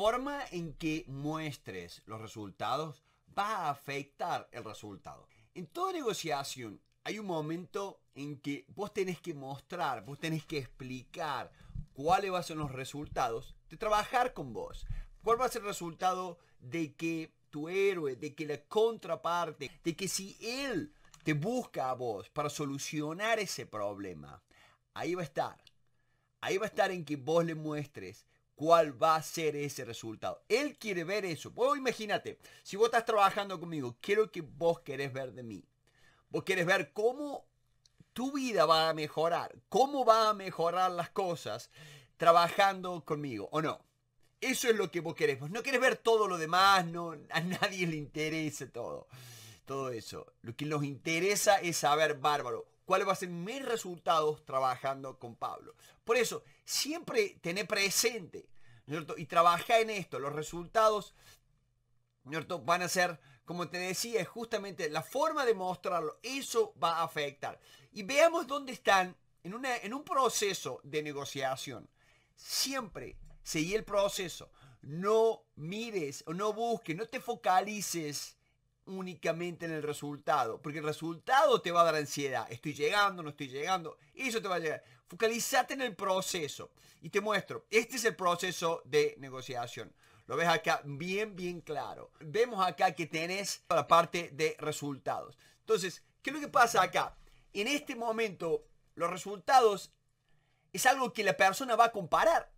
forma en que muestres los resultados va a afectar el resultado. En toda negociación hay un momento en que vos tenés que mostrar, vos tenés que explicar cuáles van a ser los resultados de trabajar con vos. ¿Cuál va a ser el resultado de que tu héroe, de que la contraparte, de que si él te busca a vos para solucionar ese problema, ahí va a estar. Ahí va a estar en que vos le muestres cuál va a ser ese resultado. Él quiere ver eso. Pues imagínate, si vos estás trabajando conmigo, ¿qué es lo que vos querés ver de mí. Vos querés ver cómo tu vida va a mejorar, cómo va a mejorar las cosas trabajando conmigo, ¿o no? Eso es lo que vos querés. no querés ver todo lo demás, no, a nadie le interesa todo. Todo eso. Lo que nos interesa es saber, bárbaro, cuáles van a ser mis resultados trabajando con Pablo. Por eso, siempre tener presente y trabaja en esto, los resultados, Van a ser, como te decía, es justamente la forma de mostrarlo, eso va a afectar. Y veamos dónde están en, en un proceso de negociación. Siempre seguí el proceso. No mires o no busques, no te focalices únicamente en el resultado, porque el resultado te va a dar ansiedad. Estoy llegando, no estoy llegando, eso te va a llegar. Focalizate en el proceso y te muestro. Este es el proceso de negociación. Lo ves acá bien, bien claro. Vemos acá que tenés la parte de resultados. Entonces, ¿qué es lo que pasa acá? En este momento, los resultados es algo que la persona va a comparar.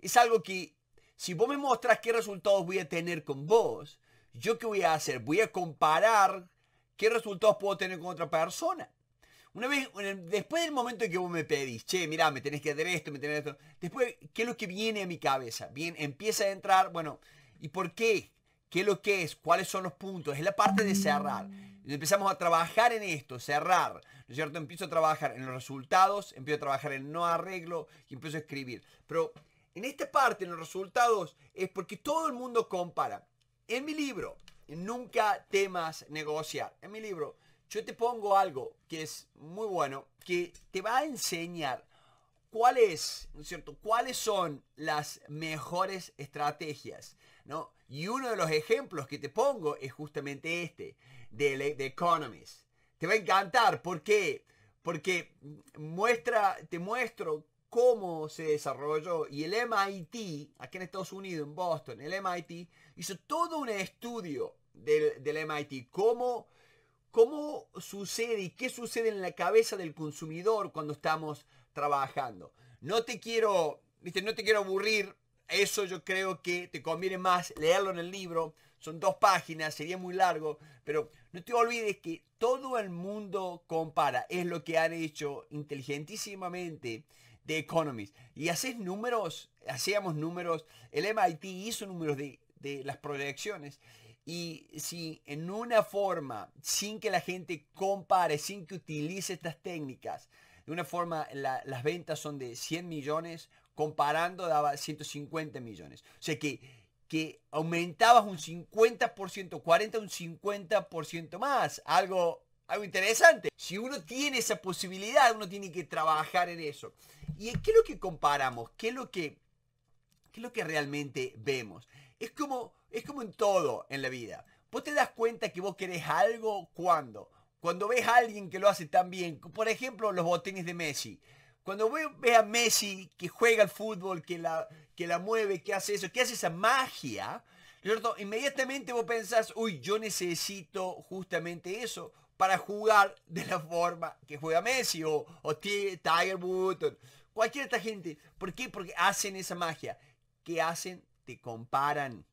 Es algo que, si vos me mostrás qué resultados voy a tener con vos, ¿yo qué voy a hacer? Voy a comparar qué resultados puedo tener con otra persona. Una vez, después del momento en que vos me pedís, che, mirá, me tenés que hacer esto, me tenés que hacer esto, después, ¿qué es lo que viene a mi cabeza? Bien, empieza a entrar, bueno, ¿y por qué? ¿Qué es lo que es? ¿Cuáles son los puntos? Es la parte de cerrar. Empezamos a trabajar en esto, cerrar, ¿no es cierto? Empiezo a trabajar en los resultados, empiezo a trabajar en no arreglo y empiezo a escribir. Pero en esta parte, en los resultados, es porque todo el mundo compara. En mi libro, Nunca temas negociar. En mi libro, yo te pongo algo que es muy bueno, que te va a enseñar cuál cierto? ¿Cuáles son las mejores estrategias, ¿no? Y uno de los ejemplos que te pongo es justamente este, de The Economist. Te va a encantar, ¿por qué? Porque muestra, te muestro cómo se desarrolló. Y el MIT, aquí en Estados Unidos, en Boston, el MIT hizo todo un estudio del, del MIT, cómo, sucede y qué sucede en la cabeza del consumidor cuando estamos trabajando. No te quiero, no te quiero aburrir. Eso yo creo que te conviene más leerlo en el libro. Son dos páginas, sería muy largo, pero no te olvides que todo el mundo compara. Es lo que han hecho inteligentísimamente de Y haces números, hacíamos números, el MIT hizo números de, las proyecciones. Y si en una forma, sin que la gente compare, sin que utilice estas técnicas, de una forma las ventas son de 100 millones, comparando daba 150 millones. O sea que, que aumentabas un 50%, 40, un 50% más. Algo algo interesante. Si uno tiene esa posibilidad, uno tiene que trabajar en eso. ¿Y qué es lo que comparamos? ¿Qué es lo que, lo que realmente vemos? Es como, es como en todo en la vida. Vos te das cuenta que vos querés algo cuando. Cuando ves a alguien que lo hace tan bien. Por ejemplo, los botines de Messi. Cuando ves a Messi que juega al fútbol, que la, que la mueve, que hace eso, que hace esa magia, ¿cierto? Inmediatamente vos pensás, uy, yo necesito justamente eso para jugar de la forma que juega Messi o, Tiger Woods, o cualquier esta gente. ¿Por qué? Porque hacen esa magia. ¿Qué hacen? Te comparan.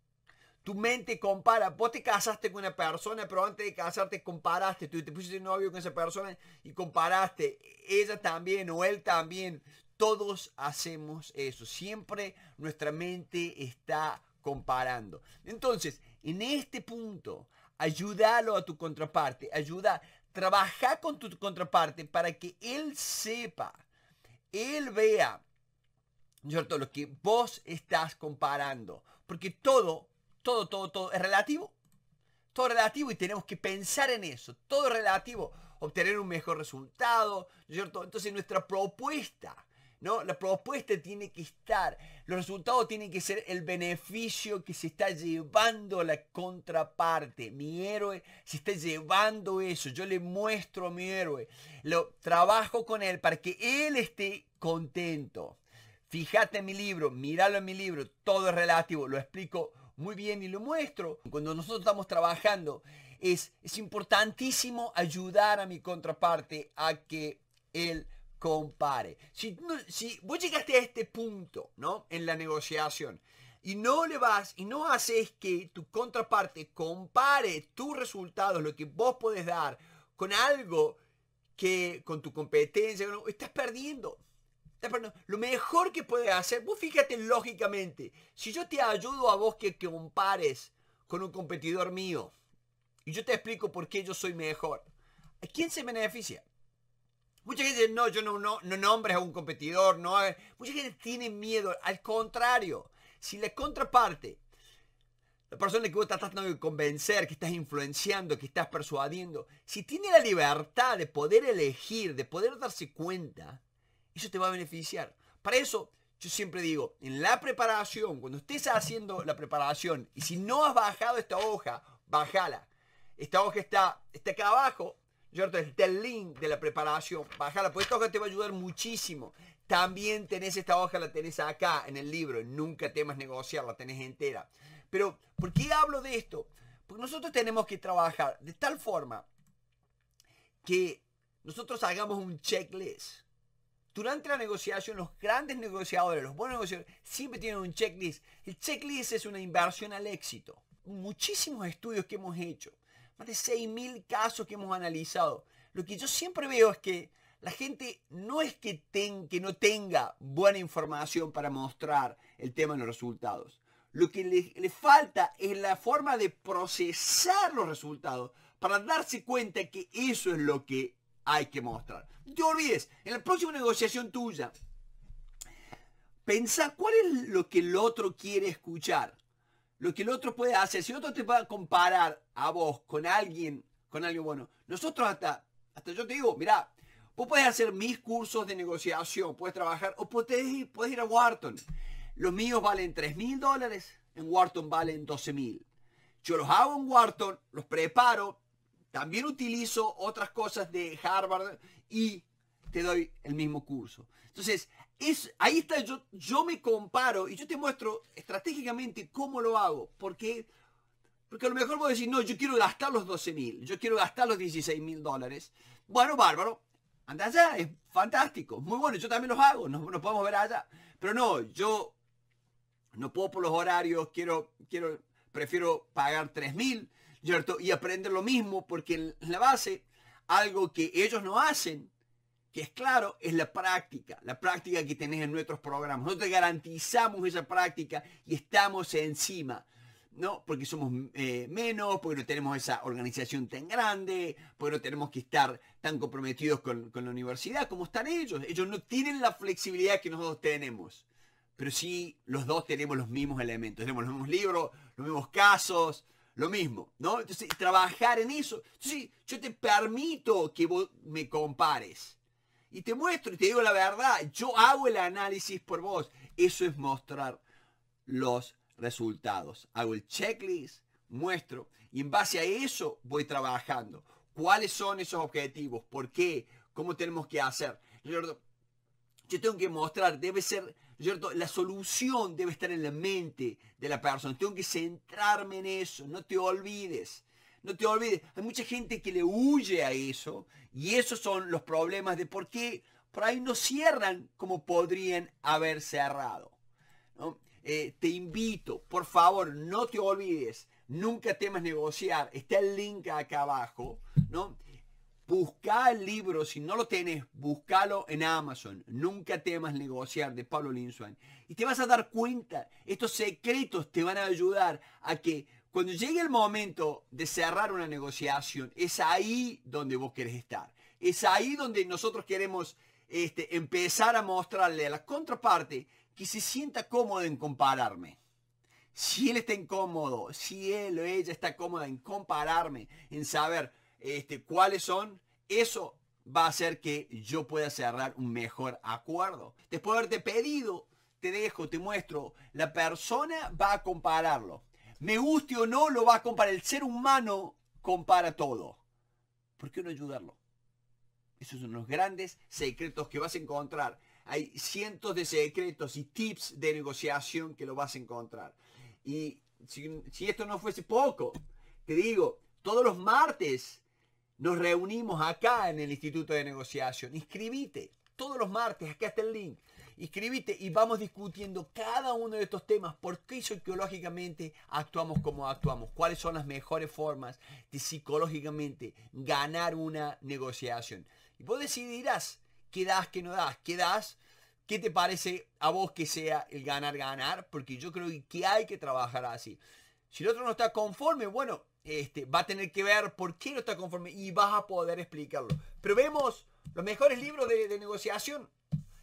Tu mente compara. Vos te casaste con una persona, pero antes de casarte comparaste. Tú te pusiste novio con esa persona y comparaste. Ella también o él también. Todos hacemos eso. Siempre nuestra mente está comparando. Entonces, en este punto, Ayúdalo a tu contraparte, ayuda, trabaja con tu contraparte para que él sepa, él vea, cierto?, lo que vos estás comparando. Porque todo, todo, todo, todo es relativo. Todo relativo y tenemos que pensar en eso. Todo relativo. Obtener un mejor resultado, cierto? Entonces nuestra propuesta ¿no? La propuesta tiene que estar, los resultados tienen que ser el beneficio que se está llevando la contraparte. Mi héroe se está llevando eso, yo le muestro a mi héroe, lo trabajo con él para que él esté contento. Fíjate en mi libro, míralo en mi libro, todo es relativo, lo explico muy bien y lo muestro. Cuando nosotros estamos trabajando, es, es importantísimo ayudar a mi contraparte a que él compare. Si, vos llegaste a este punto, ¿no? En la negociación y no le vas y no haces que tu contraparte compare tus resultados, lo que vos podés dar con algo que con tu competencia, ¿no? estás perdiendo. Lo mejor que puedes hacer, vos fíjate lógicamente, si yo te ayudo a vos que, que compares con un competidor mío y yo te explico por qué yo soy mejor, ¿a quién se beneficia? Mucha gente dice, no, yo no, no, no nombres a un competidor, no. Mucha gente tiene miedo. Al contrario, si la contraparte, la persona que vos estás tratando de convencer, que estás influenciando, que estás persuadiendo, si tiene la libertad de poder elegir, de poder darse cuenta, eso te va a beneficiar. Para eso, yo siempre digo, en la preparación, cuando estés haciendo la preparación, y si no has bajado esta hoja, bájala. Esta hoja está, está acá abajo, el link de la preparación, bájala, pues esta hoja te va a ayudar muchísimo. También tenés esta hoja, la tenés acá en el libro, nunca temas negociar, la tenés entera. Pero, ¿por qué hablo de esto? Porque nosotros tenemos que trabajar de tal forma que nosotros hagamos un checklist. Durante la negociación, los grandes negociadores, los buenos negociadores, siempre tienen un checklist. El checklist es una inversión al éxito. Muchísimos estudios que hemos hecho más de 6.000 casos que hemos analizado. Lo que yo siempre veo es que la gente no es que, no tenga buena información para mostrar el tema en los resultados. Lo que le, le, falta es la forma de procesar los resultados para darse cuenta que eso es lo que hay que mostrar. No te olvides, en la próxima negociación tuya, pensá cuál es lo que el otro quiere escuchar lo que el otro puede hacer. Si otro te puede comparar a vos con alguien, con algo bueno, nosotros hasta, hasta yo te digo, mira, vos puedes hacer mis cursos de negociación, puedes trabajar, o podés ir, puedes ir a Wharton. Los míos valen tres mil dólares, en Wharton valen 12 mil. Yo los hago en Wharton, los preparo, también utilizo otras cosas de Harvard y te doy el mismo curso. Entonces, es, ahí está, yo, yo me comparo y yo te muestro estratégicamente cómo lo hago, porque, porque a lo mejor vos decís, no, yo quiero gastar los 12 mil, yo quiero gastar los 16 mil dólares. Bueno, bárbaro, anda allá, es fantástico, muy bueno, yo también los hago, nos, nos podemos ver allá. Pero no, yo no puedo por los horarios, quiero, quiero, prefiero pagar 3 mil, ¿cierto? Y aprender lo mismo, porque en la base, algo que ellos no hacen, que es claro, es la práctica, la práctica que tenés en nuestros programas. Nosotros garantizamos esa práctica y estamos encima. ¿no? Porque somos eh, menos, porque no tenemos esa organización tan grande, porque no tenemos que estar tan comprometidos con, la universidad como están ellos. Ellos no tienen la flexibilidad que nosotros tenemos. Pero sí, los dos tenemos los mismos elementos. Tenemos los mismos libros, los mismos casos, lo mismo, ¿no? Entonces, trabajar en eso. Entonces, yo te permito que vos me compares. Y te muestro y te digo la verdad, yo hago el análisis por vos. Eso es mostrar los resultados. Hago el checklist, muestro y en base a eso voy trabajando. ¿Cuáles son esos objetivos? ¿Por qué? ¿Cómo tenemos que hacer? Yo tengo que mostrar, debe ser, ¿cierto? La solución debe estar en la mente de la persona. Tengo que centrarme en eso, no te olvides. No te olvides, hay mucha gente que le huye a eso y esos son los problemas de por qué por ahí no cierran como podrían haber cerrado. Eh, te invito, por favor, no te olvides, nunca temas negociar. Está el link acá abajo, ¿no? Busca el libro, si no lo tienes, búscalo en Amazon. Nunca temas negociar de Pablo Linsuan. Y te vas a dar cuenta, estos secretos te van a ayudar a que cuando llegue el momento de cerrar una negociación, es ahí donde vos querés estar. Es ahí donde nosotros queremos este, empezar a mostrarle a la contraparte que se sienta cómodo en compararme. Si él está incómodo, si él o ella está cómoda en compararme, en saber este, cuáles son, eso va a hacer que yo pueda cerrar un mejor acuerdo. Después de haberte pedido, te dejo, te muestro, la persona va a compararlo. Me guste o no, lo va a comparar. El ser humano compara todo. ¿Por qué no ayudarlo? Esos son los grandes secretos que vas a encontrar. Hay cientos de secretos y tips de negociación que lo vas a encontrar. Y si, esto no fuese poco, te digo, todos los martes nos reunimos acá en el Instituto de Negociación. Inscribite todos los martes, aquí está el link. Inscríbete y vamos discutiendo cada uno de estos temas, por qué psicológicamente actuamos como actuamos, cuáles son las mejores formas de psicológicamente ganar una negociación. Y vos decidirás qué das, qué no das, qué das, qué te parece a vos que sea el ganar, ganar, porque yo creo que hay que trabajar así. Si el otro no está conforme, bueno, este, va a tener que ver por qué no está conforme y vas a poder explicarlo. Pero vemos los mejores libros de, negociación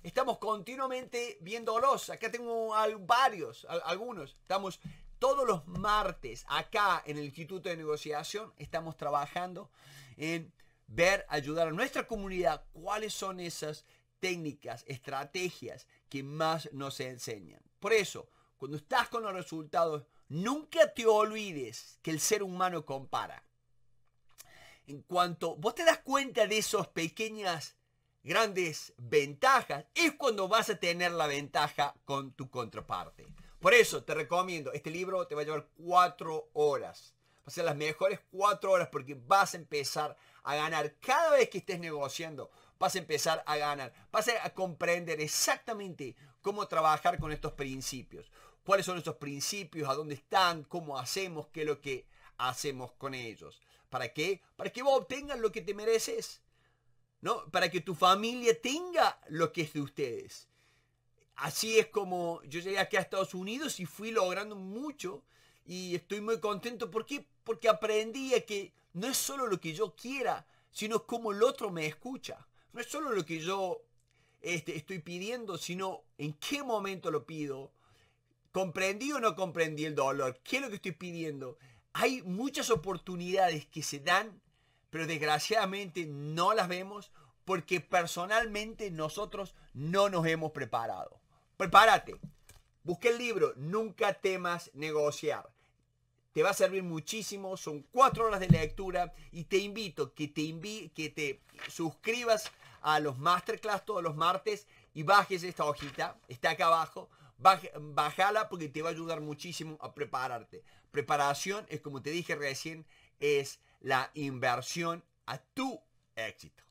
estamos continuamente viéndolos. Acá tengo varios, algunos. Estamos todos los martes acá en el Instituto de Negociación, estamos trabajando en ver, ayudar a nuestra comunidad cuáles son esas técnicas, estrategias que más nos enseñan. Por eso, cuando estás con los resultados, nunca te olvides que el ser humano compara en cuanto vos te das cuenta de esas pequeñas, grandes ventajas, es cuando vas a tener la ventaja con tu contraparte. Por eso te recomiendo, este libro te va a llevar cuatro horas. Va a ser las mejores cuatro horas porque vas a empezar a ganar. Cada vez que estés negociando, vas a empezar a ganar. Vas a comprender exactamente cómo trabajar con estos principios. Cuáles son esos principios, a dónde están, cómo hacemos, qué es lo que hacemos con ellos. ¿Para qué? Para que vos lo que te mereces. ¿No? Para que tu familia tenga lo que es de ustedes. Así es como yo llegué aquí a Estados Unidos y fui logrando mucho y estoy muy contento. porque Porque aprendí que no es solo lo que yo quiera, sino como el otro me escucha. No es solo lo que yo este, estoy pidiendo, sino en qué momento lo pido. ¿Comprendí o no comprendí el dolor? ¿Qué es lo que estoy pidiendo? Hay muchas oportunidades que se dan, pero desgraciadamente no las vemos porque personalmente nosotros no nos hemos preparado. Prepárate. Busca el libro Nunca temas negociar. Te va a servir muchísimo. Son cuatro horas de lectura y te invito que te, que te suscribas a los masterclass todos los martes y bajes esta hojita. Está acá abajo Bájala porque te va a ayudar muchísimo a prepararte. Preparación es, como te dije recién, es la inversión a tu éxito.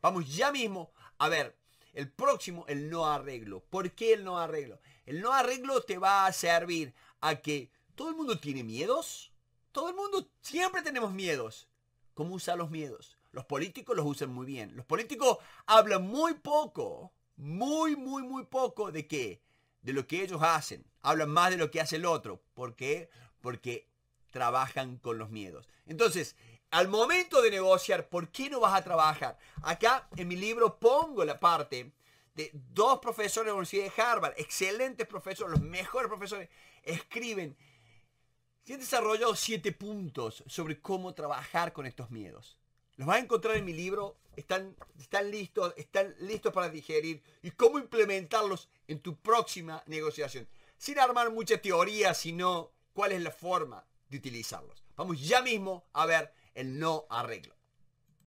Vamos ya mismo a ver el próximo, el no arreglo. ¿Por qué el no arreglo? El no arreglo te va a servir a que todo el mundo tiene miedos. Todo el mundo siempre tenemos miedos. ¿Cómo usa los miedos? Los políticos los usan muy bien. Los políticos hablan muy poco, muy, muy, muy poco de qué? de lo que ellos hacen, hablan más de lo que hace el otro. ¿Por qué? Porque trabajan con los miedos. Entonces, al momento de negociar, ¿por qué no vas a trabajar? Acá en mi libro pongo la parte de dos profesores de la Universidad de Harvard, excelentes profesores, los mejores profesores, escriben, se han desarrollado siete puntos sobre cómo trabajar con estos miedos. Los vas a encontrar en mi libro, están, están, listos, están listos para digerir y cómo implementarlos en tu próxima negociación. Sin armar mucha teoría, sino cuál es la forma de utilizarlos. Vamos ya mismo a ver el no arreglo.